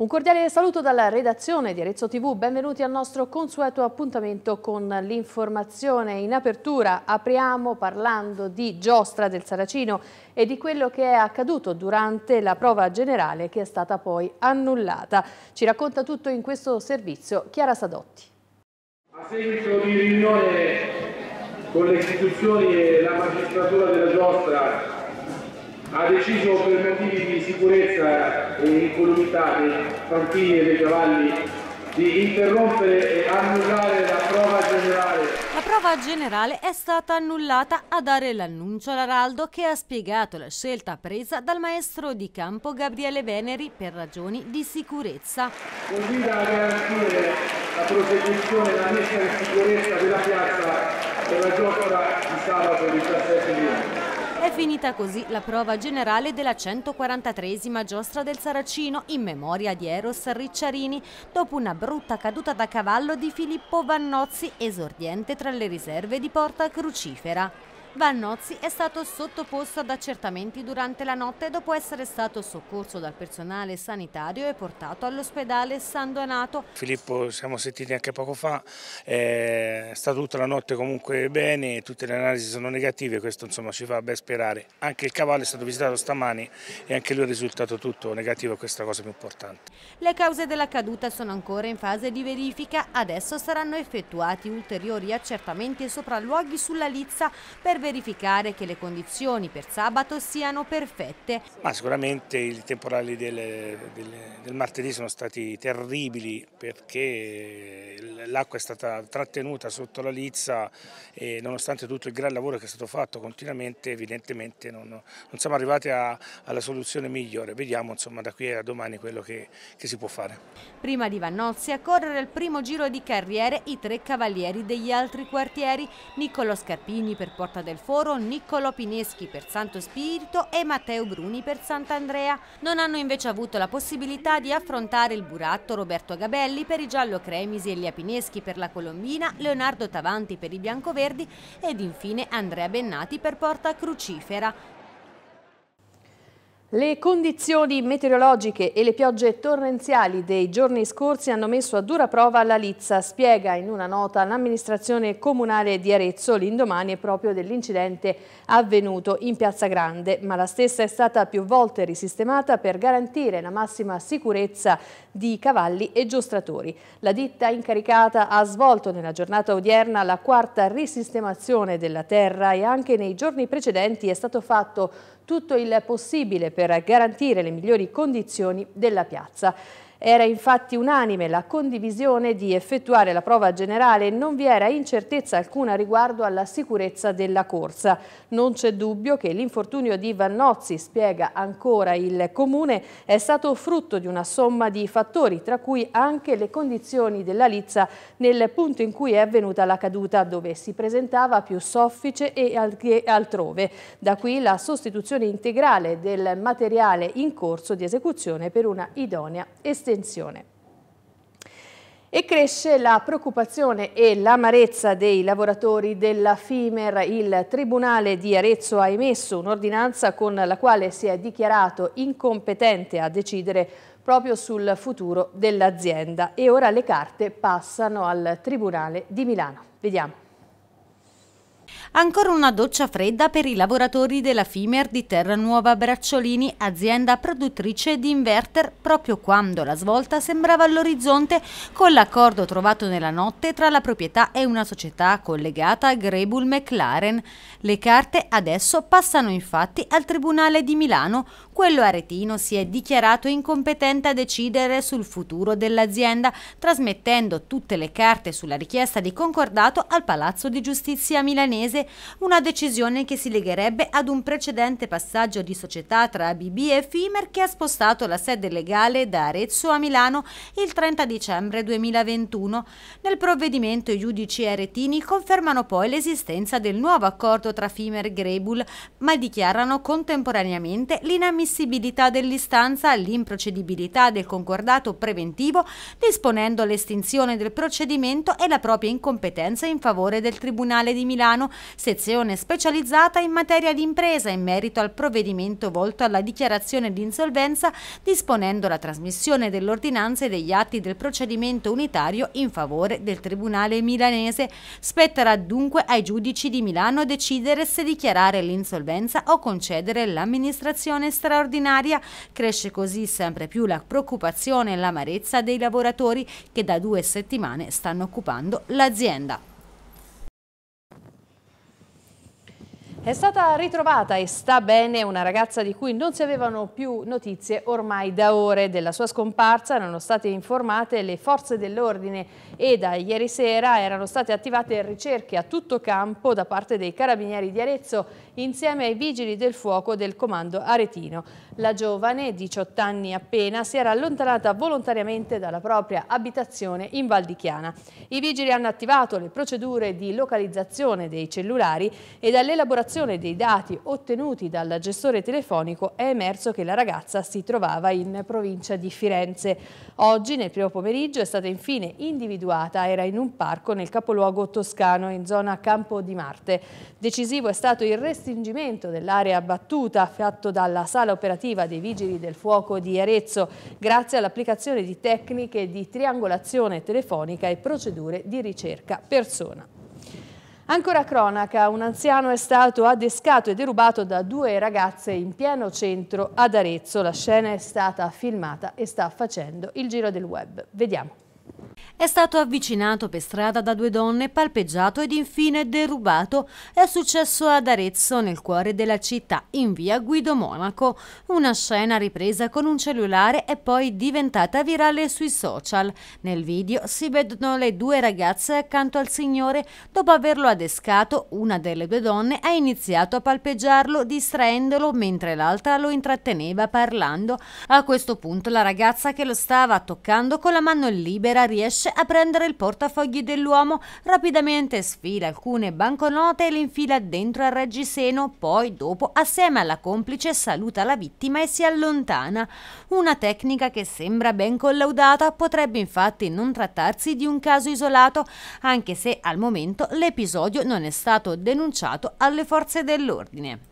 Un cordiale saluto dalla redazione di Arezzo TV, benvenuti al nostro consueto appuntamento con l'informazione. In apertura apriamo parlando di Giostra del Saracino e di quello che è accaduto durante la prova generale che è stata poi annullata. Ci racconta tutto in questo servizio Chiara Sadotti. A seguito di riunione con le istituzioni e la magistratura della Giostra ha deciso per motivi di sicurezza e incolumità dei fantini e dei cavalli di interrompere e annullare la prova generale. La prova generale è stata annullata a dare l'annuncio all'Araldo che ha spiegato la scelta presa dal maestro di campo Gabriele Veneri per ragioni di sicurezza. Convida a garantire la prosecuzione e la messa in sicurezza della piazza per la giostra di sabato 17 giugno finita così la prova generale della 143 giostra del Saracino in memoria di Eros Ricciarini dopo una brutta caduta da cavallo di Filippo Vannozzi esordiente tra le riserve di Porta Crucifera. Vannozzi è stato sottoposto ad accertamenti durante la notte dopo essere stato soccorso dal personale sanitario e portato all'ospedale San Donato. Filippo siamo sentiti anche poco fa, eh, è stata tutta la notte comunque bene, tutte le analisi sono negative, questo insomma ci fa ben sperare. Anche il cavallo è stato visitato stamani e anche lui è risultato tutto negativo, questa è la cosa più importante. Le cause della caduta sono ancora in fase di verifica, adesso saranno effettuati ulteriori accertamenti e sopralluoghi sulla Lizza per verificare che le condizioni per sabato siano perfette. Ma sicuramente i temporali del, del, del martedì sono stati terribili perché l'acqua è stata trattenuta sotto la lizza e nonostante tutto il gran lavoro che è stato fatto continuamente evidentemente non, non siamo arrivati a, alla soluzione migliore. Vediamo insomma, da qui a domani quello che, che si può fare. Prima di Vannozzi a correre il primo giro di carriere i tre cavalieri degli altri quartieri, Niccolo Scarpini per Porta del del foro Niccolo Pineschi per Santo Spirito e Matteo Bruni per Sant'Andrea. Non hanno invece avuto la possibilità di affrontare il Buratto Roberto Gabelli per i giallo cremisi e gli Apineschi per la Colombina, Leonardo Tavanti per i biancoverdi ed infine Andrea Bennati per Porta Crucifera. Le condizioni meteorologiche e le piogge torrenziali dei giorni scorsi hanno messo a dura prova la Lizza, spiega in una nota l'amministrazione comunale di Arezzo l'indomani proprio dell'incidente avvenuto in Piazza Grande, ma la stessa è stata più volte risistemata per garantire la massima sicurezza di cavalli e giostratori. La ditta incaricata ha svolto nella giornata odierna la quarta risistemazione della terra e anche nei giorni precedenti è stato fatto tutto il possibile per garantire le migliori condizioni della piazza. Era infatti unanime la condivisione di effettuare la prova generale e non vi era incertezza alcuna riguardo alla sicurezza della corsa. Non c'è dubbio che l'infortunio di Vannozzi, spiega ancora il Comune, è stato frutto di una somma di fattori, tra cui anche le condizioni della lizza nel punto in cui è avvenuta la caduta, dove si presentava più soffice e altrove. Da qui la sostituzione integrale del materiale in corso di esecuzione per una idonea estensione astensione. E cresce la preoccupazione e l'amarezza dei lavoratori della FIMER. Il Tribunale di Arezzo ha emesso un'ordinanza con la quale si è dichiarato incompetente a decidere proprio sul futuro dell'azienda e ora le carte passano al Tribunale di Milano. Vediamo. Ancora una doccia fredda per i lavoratori della Fimer di Terranuova Bracciolini, azienda produttrice di inverter, proprio quando la svolta sembrava all'orizzonte con l'accordo trovato nella notte tra la proprietà e una società collegata a Grebul McLaren. Le carte adesso passano infatti al Tribunale di Milano. Quello aretino si è dichiarato incompetente a decidere sul futuro dell'azienda, trasmettendo tutte le carte sulla richiesta di concordato al Palazzo di Giustizia milanese mese, una decisione che si legherebbe ad un precedente passaggio di società tra ABB e Fimer che ha spostato la sede legale da Arezzo a Milano il 30 dicembre 2021. Nel provvedimento i giudici aretini confermano poi l'esistenza del nuovo accordo tra Fimer e Grebul, ma dichiarano contemporaneamente l'inammissibilità dell'istanza, l'improcedibilità del concordato preventivo, disponendo l'estinzione del procedimento e la propria incompetenza in favore del Tribunale di Milano sezione specializzata in materia di impresa in merito al provvedimento volto alla dichiarazione di insolvenza disponendo la trasmissione dell'ordinanza e degli atti del procedimento unitario in favore del Tribunale milanese. Spetterà dunque ai giudici di Milano decidere se dichiarare l'insolvenza o concedere l'amministrazione straordinaria. Cresce così sempre più la preoccupazione e l'amarezza dei lavoratori che da due settimane stanno occupando l'azienda. È stata ritrovata e sta bene una ragazza di cui non si avevano più notizie ormai da ore. Della sua scomparsa erano state informate le forze dell'ordine e da ieri sera erano state attivate ricerche a tutto campo da parte dei carabinieri di Arezzo insieme ai vigili del fuoco del comando aretino. La giovane, 18 anni appena, si era allontanata volontariamente dalla propria abitazione in Val di Chiana. I vigili hanno attivato le procedure di localizzazione dei cellulari e dall'elaborazione valutazione dei dati ottenuti dal gestore telefonico è emerso che la ragazza si trovava in provincia di Firenze. Oggi, nel primo pomeriggio, è stata infine individuata, era in un parco nel capoluogo toscano, in zona Campo di Marte. Decisivo è stato il restringimento dell'area battuta fatto dalla sala operativa dei Vigili del Fuoco di Arezzo, grazie all'applicazione di tecniche di triangolazione telefonica e procedure di ricerca persona. Ancora cronaca, un anziano è stato adescato e derubato da due ragazze in pieno centro ad Arezzo. La scena è stata filmata e sta facendo il giro del web. Vediamo. È stato avvicinato per strada da due donne, palpeggiato ed infine derubato. È successo ad Arezzo, nel cuore della città, in via Guido Monaco. Una scena ripresa con un cellulare e poi diventata virale sui social. Nel video si vedono le due ragazze accanto al signore. Dopo averlo adescato, una delle due donne ha iniziato a palpeggiarlo distraendolo mentre l'altra lo intratteneva parlando. A questo punto la ragazza che lo stava toccando con la mano libera riesce riesce a prendere il portafogli dell'uomo, rapidamente sfila alcune banconote e le infila dentro al reggiseno, poi dopo assieme alla complice saluta la vittima e si allontana. Una tecnica che sembra ben collaudata potrebbe infatti non trattarsi di un caso isolato, anche se al momento l'episodio non è stato denunciato alle forze dell'ordine.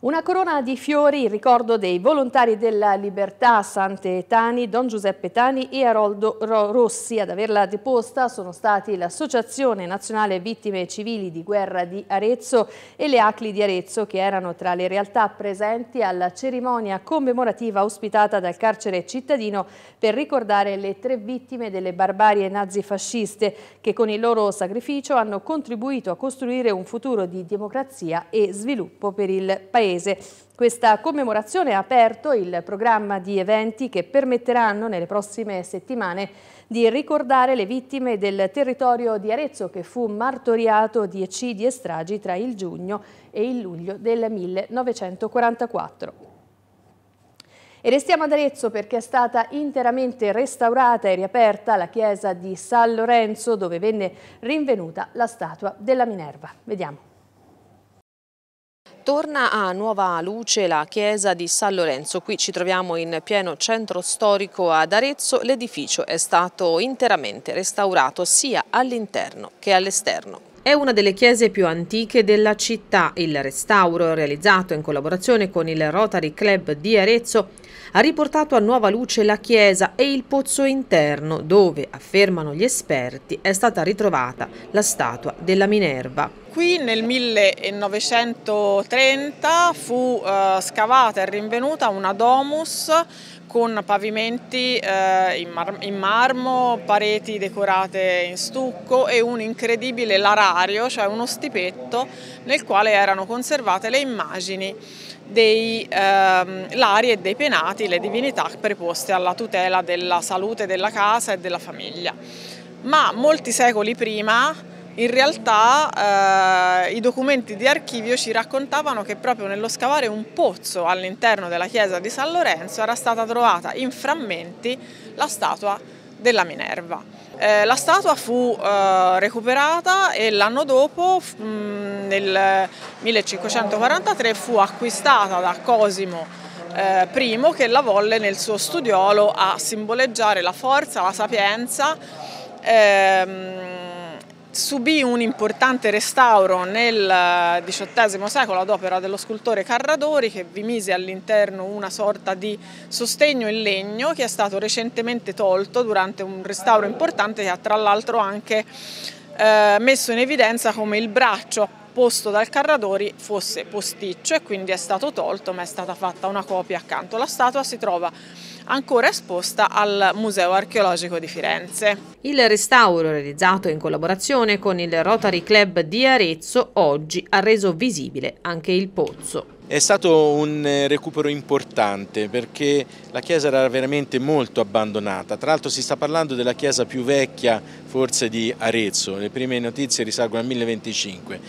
Una corona di fiori in ricordo dei volontari della libertà Sante Tani, Don Giuseppe Tani e Aroldo Rossi. Ad averla deposta sono stati l'Associazione Nazionale Vittime Civili di Guerra di Arezzo e le ACLI di Arezzo che erano tra le realtà presenti alla cerimonia commemorativa ospitata dal carcere cittadino per ricordare le tre vittime delle barbarie nazifasciste che con il loro sacrificio hanno contribuito a costruire un futuro di democrazia e sviluppo per il Paese. Paese. Questa commemorazione ha aperto il programma di eventi che permetteranno nelle prossime settimane di ricordare le vittime del territorio di Arezzo che fu martoriato di eccidi e stragi tra il giugno e il luglio del 1944. E restiamo ad Arezzo perché è stata interamente restaurata e riaperta la chiesa di San Lorenzo dove venne rinvenuta la statua della Minerva. Vediamo. Torna a nuova luce la chiesa di San Lorenzo, qui ci troviamo in pieno centro storico ad Arezzo, l'edificio è stato interamente restaurato sia all'interno che all'esterno. È una delle chiese più antiche della città, il restauro realizzato in collaborazione con il Rotary Club di Arezzo ha riportato a nuova luce la chiesa e il pozzo interno dove, affermano gli esperti, è stata ritrovata la statua della Minerva. Qui nel 1930 fu eh, scavata e rinvenuta una domus con pavimenti eh, in, mar in, marmo, pareti decorate in stucco e un incredibile larario, cioè uno stipetto nel quale erano conservate le immagini dei ehm, lari e dei penati, le divinità preposte alla tutela della salute della casa e della famiglia. Ma molti secoli prima in realtà eh, i documenti di archivio ci raccontavano che proprio nello scavare un pozzo all'interno della chiesa di San Lorenzo era stata trovata in frammenti la statua della Minerva. Eh, la statua fu eh, recuperata e l'anno dopo, mh, mm, nel 1543, fu acquistata da Cosimo eh, I che la volle nel suo studiolo a simboleggiare la forza, la sapienza. Ehm, subì un importante restauro nel XVIII eh, secolo ad opera dello scultore Carradori che vi mise all'interno una sorta di sostegno in legno che è stato recentemente tolto durante un restauro importante che ha tra l'altro anche eh, messo in evidenza come il braccio posto dal Carradori fosse posticcio e quindi è stato tolto ma è stata fatta una copia accanto. La statua si trova ancora esposta al Museo Archeologico di Firenze. Il restauro realizzato in collaborazione con il Rotary Club di Arezzo oggi ha reso visibile anche il pozzo. È stato un eh, recupero importante perché la chiesa era veramente molto abbandonata, tra l'altro si sta parlando della chiesa più vecchia forse di Arezzo, le prime notizie risalgono al 1025.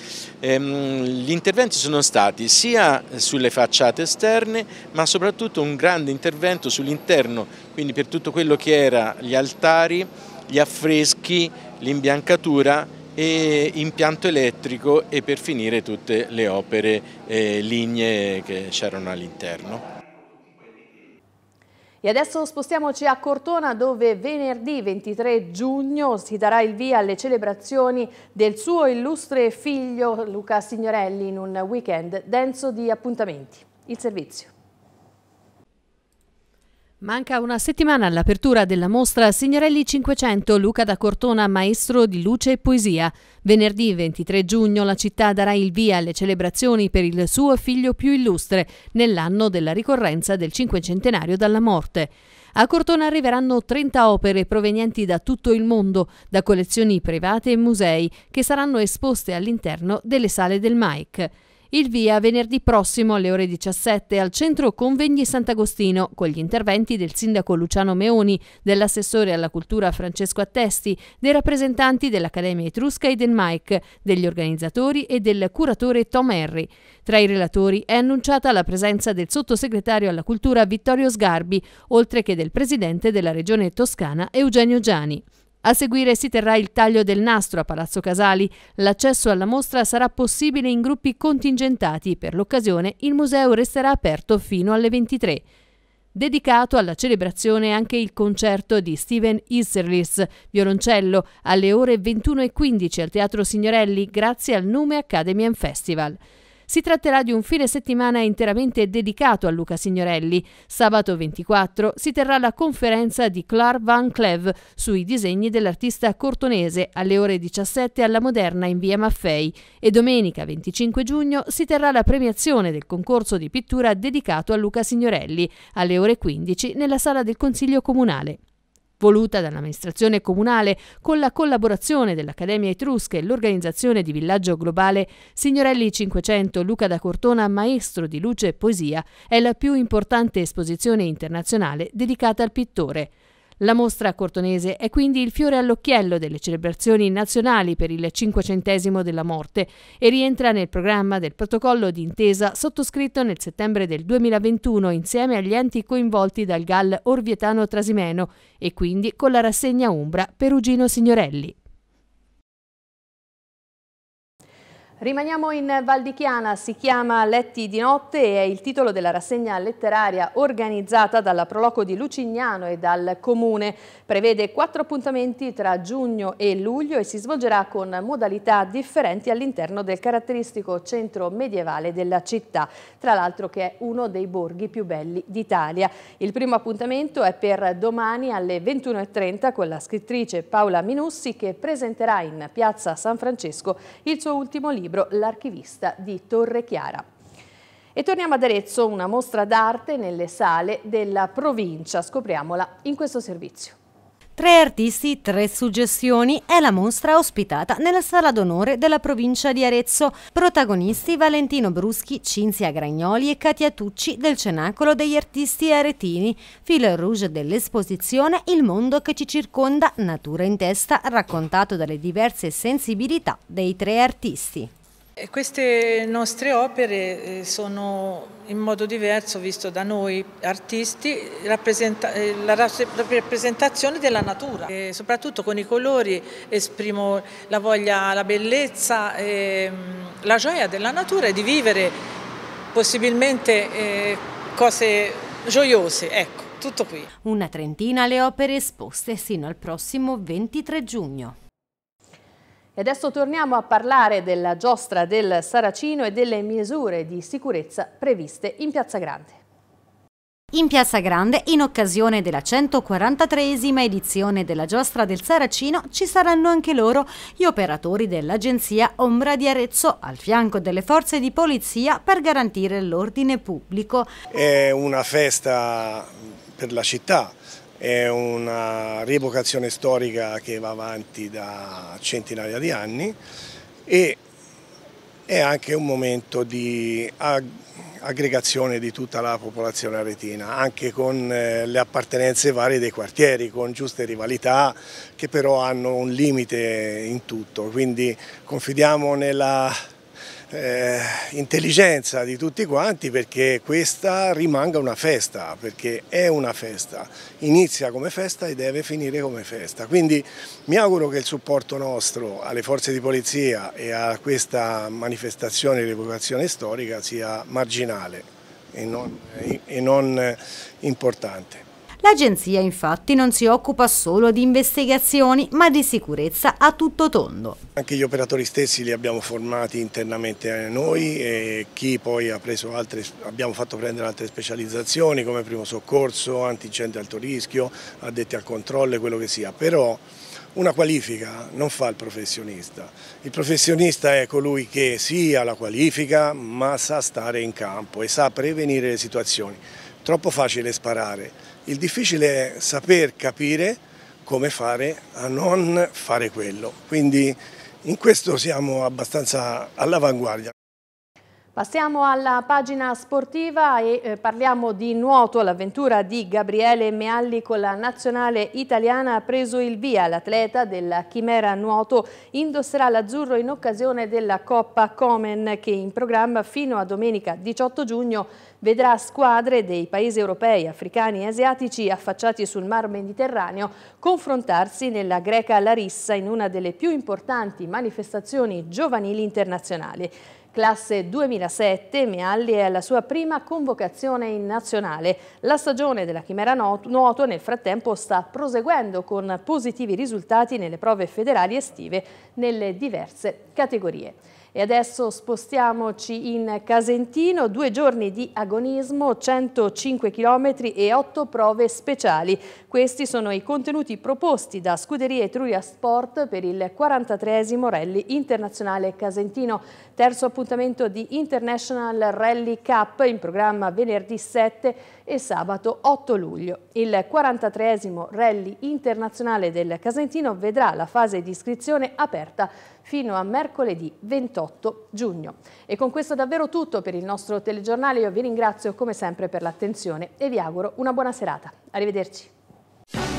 Ehm, gli interventi sono stati sia sulle facciate esterne ma soprattutto un grande intervento sull'interno, quindi per tutto quello che era gli altari, gli affreschi, l'imbiancatura e impianto elettrico e per finire tutte le opere e eh, lignee che c'erano all'interno. E adesso spostiamoci a Cortona dove venerdì 23 giugno si darà il via alle celebrazioni del suo illustre figlio Luca Signorelli in un weekend denso di appuntamenti. Il servizio. Manca una settimana all'apertura della mostra Signorelli 500 Luca da Cortona maestro di luce e poesia. Venerdì 23 giugno la città darà il via alle celebrazioni per il suo figlio più illustre nell'anno della ricorrenza del cinquecentenario dalla morte. A Cortona arriveranno 30 opere provenienti da tutto il mondo, da collezioni private e musei, che saranno esposte all'interno delle sale del Mike. Il via venerdì prossimo alle ore 17 al centro Convegni Sant'Agostino con gli interventi del sindaco Luciano Meoni, dell'assessore alla cultura Francesco Attesti, dei rappresentanti dell'Accademia Etrusca e del MAIC, degli organizzatori e del curatore Tom Henry. Tra i relatori è annunciata la presenza del sottosegretario alla cultura Vittorio Sgarbi, oltre che del presidente della regione toscana Eugenio Giani. A seguire si terrà il taglio del nastro a Palazzo Casali. L'accesso alla mostra sarà possibile in gruppi contingentati. Per l'occasione il museo resterà aperto fino alle 23. Dedicato alla celebrazione anche il concerto di Steven Iserlis, violoncello, alle ore 21.15 al Teatro Signorelli grazie al Nume Academy and Festival. Si tratterà di un fine settimana interamente dedicato a Luca Signorelli. Sabato 24 si terrà la conferenza di Clark Van Cleve sui disegni dell'artista cortonese alle ore 17 alla Moderna in via Maffei e domenica 25 giugno si terrà la premiazione del concorso di pittura dedicato a Luca Signorelli alle ore 15 nella sala del Consiglio Comunale voluta dall'amministrazione comunale con la collaborazione dell'Accademia Etrusca e l'organizzazione di Villaggio Globale Signorelli 500 Luca da Cortona, maestro di luce e poesia, è la più importante esposizione internazionale dedicata al pittore. La mostra cortonese è quindi il fiore all'occhiello delle celebrazioni nazionali per il cinquecentesimo della morte e rientra nel programma del protocollo d'intesa sottoscritto nel settembre del 2021 insieme agli enti coinvolti dal GAL Orvietano Trasimeno e quindi con la rassegna Umbra Perugino Signorelli. Rimaniamo in Val di Chiana, si chiama Letti di notte e è il titolo della rassegna letteraria organizzata dalla Proloco di Lucignano e dal Comune. Prevede quattro appuntamenti tra giugno e luglio e si svolgerà con modalità differenti all'interno del caratteristico centro medievale della città, tra l'altro che è uno dei borghi più belli d'Italia. Il primo appuntamento è per domani alle 21.30 con la scrittrice Paola Minussi che presenterà in piazza San Francesco il suo ultimo libro libro L'archivista di Torre Chiara. E torniamo ad Arezzo, una mostra d'arte nelle sale della provincia. Scopriamola in questo servizio. Tre artisti, tre suggestioni è la mostra ospitata nella sala d'onore della provincia di Arezzo. Protagonisti Valentino Bruschi, Cinzia Gragnoli e Katia Tucci del Cenacolo degli Artisti Aretini. Fil rouge dell'esposizione Il mondo che ci circonda, natura in testa, raccontato dalle diverse sensibilità dei tre artisti. E queste nostre opere eh, sono in modo diverso, visto da noi artisti, rappresenta eh, la rappresentazione della natura. E soprattutto con i colori esprimo la voglia, la bellezza, ehm, la gioia della natura e di vivere possibilmente eh, cose gioiose. Ecco, tutto qui. Una trentina le opere esposte sino al prossimo 23 giugno. E adesso torniamo a parlare della giostra del Saracino e delle misure di sicurezza previste in Piazza Grande. In Piazza Grande, in occasione della 143esima edizione della Giostra del Saracino, ci saranno anche loro, gli operatori dell'agenzia Ombra di Arezzo, al fianco delle forze di polizia per garantire l'ordine pubblico. È una festa per la città, è una rievocazione storica che va avanti da centinaia di anni e è anche un momento di aggregazione di tutta la popolazione aretina, anche con eh, le appartenenze varie dei quartieri, con giuste rivalità che però hanno un limite in tutto, quindi confidiamo nella eh, intelligenza di tutti quanti perché questa rimanga una festa, perché è una festa, inizia come festa e deve finire come festa. Quindi mi auguro che il supporto nostro alle forze di polizia e a questa manifestazione di rievocazione storica sia marginale e non, e non importante. L'agenzia infatti non si occupa solo di investigazioni ma di sicurezza a tutto tondo. Anche gli operatori stessi li abbiamo formati internamente noi e chi poi ha preso altre, abbiamo fatto prendere altre specializzazioni come primo soccorso, antincendi alto rischio, addetti al controllo, e quello che sia, però una qualifica non fa il professionista, il professionista è colui che sì ha la qualifica ma sa stare in campo e sa prevenire le situazioni troppo facile sparare, il difficile è saper capire come fare a non fare quello, quindi in questo siamo abbastanza all'avanguardia. Passiamo alla pagina sportiva e eh, parliamo di nuoto. L'avventura di Gabriele Mealli con la nazionale italiana ha preso il via. L'atleta della Chimera Nuoto indosserà l'azzurro in occasione della Coppa Comen che in programma fino a domenica 18 giugno vedrà squadre dei paesi europei, africani e asiatici affacciati sul mar Mediterraneo confrontarsi nella greca Larissa in una delle più importanti manifestazioni giovanili internazionali. Classe 2007, Mealli è alla sua prima convocazione in nazionale. La stagione della Chimera Nuoto nel frattempo sta proseguendo con positivi risultati nelle prove federali estive nelle diverse categorie. E adesso spostiamoci in Casentino, due giorni di agonismo, 105 km e 8 prove speciali. Questi sono i contenuti proposti da Scuderia Etruria Sport per il 43 esimo Rally Internazionale Casentino, terzo appuntamento di International Rally Cup in programma venerdì 7 e sabato 8 luglio. Il 43 esimo Rally Internazionale del Casentino vedrà la fase di iscrizione aperta fino a mercoledì 28 giugno. E con questo davvero tutto per il nostro telegiornale. Io vi ringrazio come sempre per l'attenzione e vi auguro una buona serata. Arrivederci.